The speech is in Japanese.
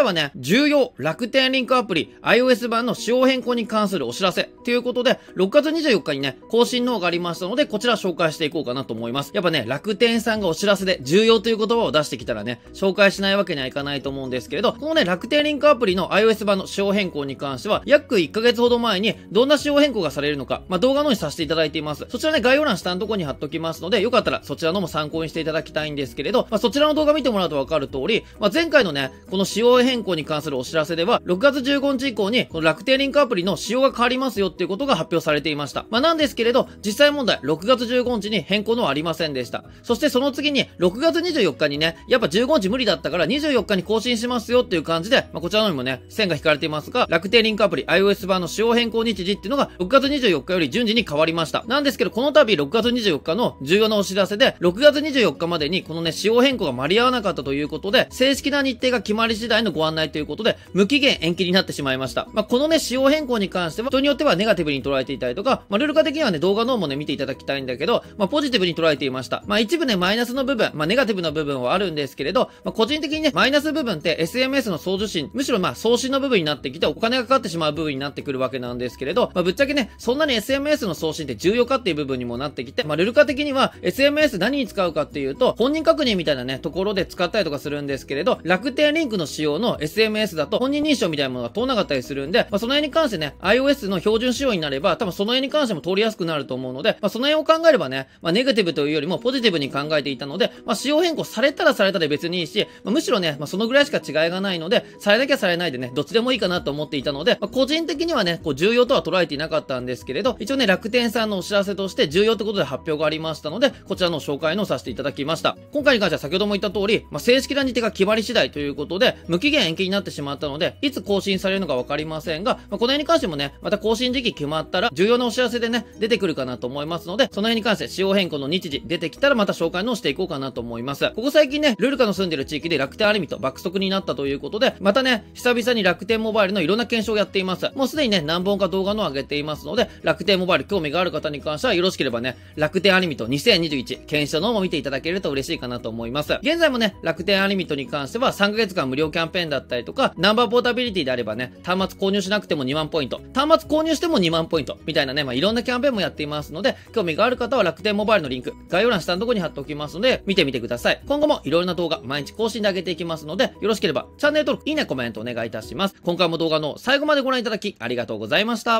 回はね、重要楽天リンクアプリ iOS 版の仕様変更に関するお知らせということで、6月24日にね、更新のがありましたので、こちら紹介していこうかなと思います。やっぱね、楽天さんがお知らせで重要という言葉を出してきたらね、紹介しないわけにはいかないと思うんですけれど、このね、楽天リンクアプリの iOS 版の仕様変更に関しては、約1ヶ月ほど前にどんな仕様変更がされるのか、まあ、動画のにさせていただいています。そちらね、概要欄下のとこに貼っときますので、よかったらそちらのも参考にしていただきたいんですけれど、まあ、そちらの動画見てもらうとわかる通り、まあ、前回のね、この仕様変変更に関するお知らせでは、6月15日以降に、この楽天リンクアプリの仕様が変わりますよっていうことが発表されていました。まあ、なんですけれど、実際問題、6月15日に変更のはありませんでした。そしてその次に、6月24日にね、やっぱ15日無理だったから24日に更新しますよっていう感じで、まあ、こちらのにもね、線が引かれていますが、楽天リンクアプリ iOS 版の仕様変更日時っていうのが、6月24日より順次に変わりました。なんですけど、この度6月24日の重要なお知らせで、6月24日までにこのね、仕様変更が間に合わなかったということで、正式な日程が決まり次第のごご案内ということで、無期限延期になってしまいました。まあ、このね、仕様変更に関しては、人によってはネガティブに捉えていたりとか、まあ、ルール化的にはね、動画の方もね、見ていただきたいんだけど、まあ、ポジティブに捉えていました。まあ、一部ね、マイナスの部分、まあ、ネガティブな部分はあるんですけれど、まあ、個人的にね、マイナス部分って SMS の送受信、むしろま送信の部分になってきて、お金がかかってしまう部分になってくるわけなんですけれど、まあ、ぶっちゃけね、そんなに SMS の送信って重要かっていう部分にもなってきて、まあ、ルール化的には、SMS 何に使うかっていうと、本人確認みたいなね、ところで使ったりとかするんですけれど、楽天リンクの仕様のの SMS だと本人認証みたいなものが通らなかったりするんで、まあ、その辺に関してね、iOS の標準仕様になれば、多分その辺に関しても通りやすくなると思うので、まあ、その辺を考えればね、まあ、ネガティブというよりもポジティブに考えていたので、まあ、仕様変更されたらされたで別にいいし、まあ、むしろね、まあ、そのぐらいしか違いがないので、されなきゃされないでね、どっちでもいいかなと思っていたので、まあ、個人的にはね、こう重要とは捉えていなかったんですけれど、一応ね、楽天さんのお知らせとして重要ってことで発表がありましたので、こちらの紹介のさせていただきました。今回に関しては先ほども言った通り、まあ、正式な日程が決まり次第ということで、無期限延期になってしまったので、いつ更新されるのかわかりませんが、まあ、この辺に関してもね、また更新時期決まったら、重要なお知らせでね、出てくるかなと思いますので、その辺に関して仕様変更の日時出てきたらまた紹介のしていこうかなと思います。ここ最近ね、ルルカの住んでる地域で楽天アルミと爆速になったということで、またね、久々に楽天モバイルのいろんな検証をやっています。もうすでにね、何本か動画の上げていますので、楽天モバイル興味がある方に関してはよろしければね、楽天アニミと2021検証の方も見ていただけると嬉しいかなと思います。現在もね、楽天アニミとに関しては3ヶ月間無料キャンペーンだったりとか、ナンバーポータビリティであればね、端末購入しなくても2万ポイント、端末購入しても2万ポイント、みたいなね、まあ、いろんなキャンペーンもやっていますので、興味がある方は楽天モバイルのリンク、概要欄下のとこに貼っておきますので、見てみてください。今後もいろいろな動画、毎日更新で上げていきますので、よろしければチャンネル登録、いいね、コメントお願いいたします。今回も動画の最後までご覧いただき、ありがとうございました。